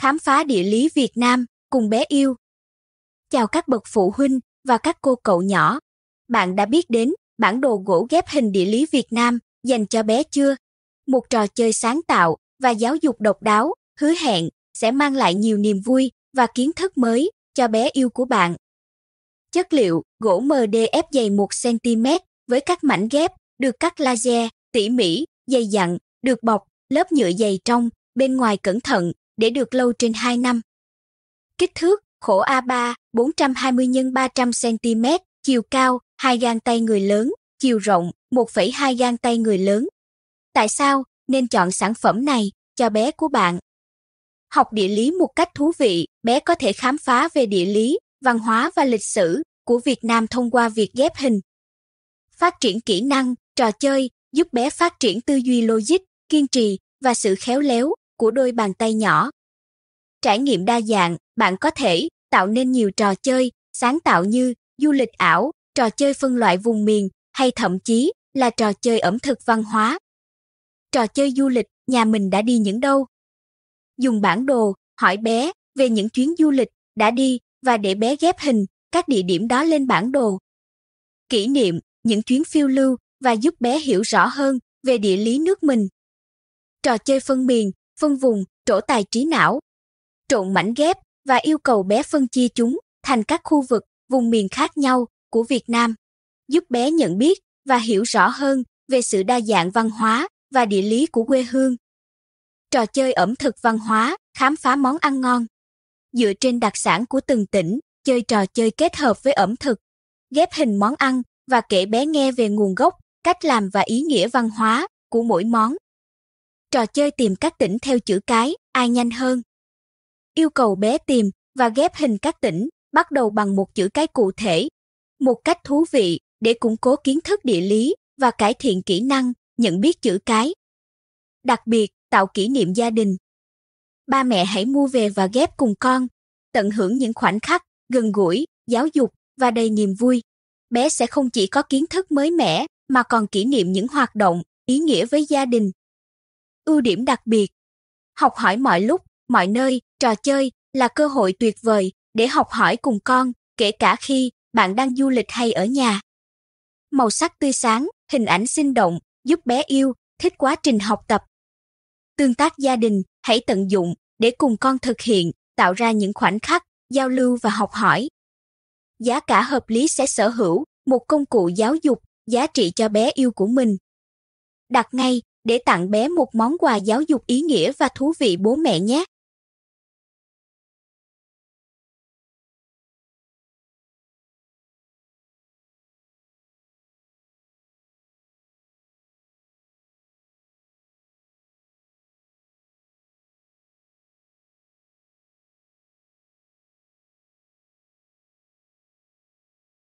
khám phá địa lý Việt Nam cùng bé yêu. Chào các bậc phụ huynh và các cô cậu nhỏ. Bạn đã biết đến bản đồ gỗ ghép hình địa lý Việt Nam dành cho bé chưa? Một trò chơi sáng tạo và giáo dục độc đáo, hứa hẹn sẽ mang lại nhiều niềm vui và kiến thức mới cho bé yêu của bạn. Chất liệu gỗ MDF dày 1 cm với các mảnh ghép được cắt laser tỉ mỉ, dày dặn, được bọc lớp nhựa dày trong, bên ngoài cẩn thận để được lâu trên 2 năm. Kích thước khổ A3 420 x 300 cm, chiều cao 2 gang tay người lớn, chiều rộng 1,2 gang tay người lớn. Tại sao nên chọn sản phẩm này cho bé của bạn? Học địa lý một cách thú vị, bé có thể khám phá về địa lý, văn hóa và lịch sử của Việt Nam thông qua việc ghép hình. Phát triển kỹ năng, trò chơi giúp bé phát triển tư duy logic, kiên trì và sự khéo léo của đôi bàn tay nhỏ. Trải nghiệm đa dạng, bạn có thể tạo nên nhiều trò chơi, sáng tạo như du lịch ảo, trò chơi phân loại vùng miền hay thậm chí là trò chơi ẩm thực văn hóa. Trò chơi du lịch, nhà mình đã đi những đâu? Dùng bản đồ, hỏi bé về những chuyến du lịch đã đi và để bé ghép hình các địa điểm đó lên bản đồ. Kỷ niệm những chuyến phiêu lưu và giúp bé hiểu rõ hơn về địa lý nước mình. Trò chơi phân miền, phân vùng, trổ tài trí não, trộn mảnh ghép và yêu cầu bé phân chia chúng thành các khu vực, vùng miền khác nhau của Việt Nam, giúp bé nhận biết và hiểu rõ hơn về sự đa dạng văn hóa và địa lý của quê hương. Trò chơi ẩm thực văn hóa, khám phá món ăn ngon. Dựa trên đặc sản của từng tỉnh, chơi trò chơi kết hợp với ẩm thực, ghép hình món ăn và kể bé nghe về nguồn gốc, cách làm và ý nghĩa văn hóa của mỗi món trò chơi tìm các tỉnh theo chữ cái, ai nhanh hơn. Yêu cầu bé tìm và ghép hình các tỉnh, bắt đầu bằng một chữ cái cụ thể. Một cách thú vị để củng cố kiến thức địa lý và cải thiện kỹ năng nhận biết chữ cái. Đặc biệt, tạo kỷ niệm gia đình. Ba mẹ hãy mua về và ghép cùng con, tận hưởng những khoảnh khắc gần gũi, giáo dục và đầy niềm vui. Bé sẽ không chỉ có kiến thức mới mẻ mà còn kỷ niệm những hoạt động ý nghĩa với gia đình ưu điểm đặc biệt. Học hỏi mọi lúc, mọi nơi, trò chơi là cơ hội tuyệt vời để học hỏi cùng con, kể cả khi bạn đang du lịch hay ở nhà. Màu sắc tươi sáng, hình ảnh sinh động giúp bé yêu, thích quá trình học tập. Tương tác gia đình, hãy tận dụng để cùng con thực hiện, tạo ra những khoảnh khắc, giao lưu và học hỏi. Giá cả hợp lý sẽ sở hữu một công cụ giáo dục giá trị cho bé yêu của mình. Đặt ngay để tặng bé một món quà giáo dục ý nghĩa và thú vị bố mẹ nhé.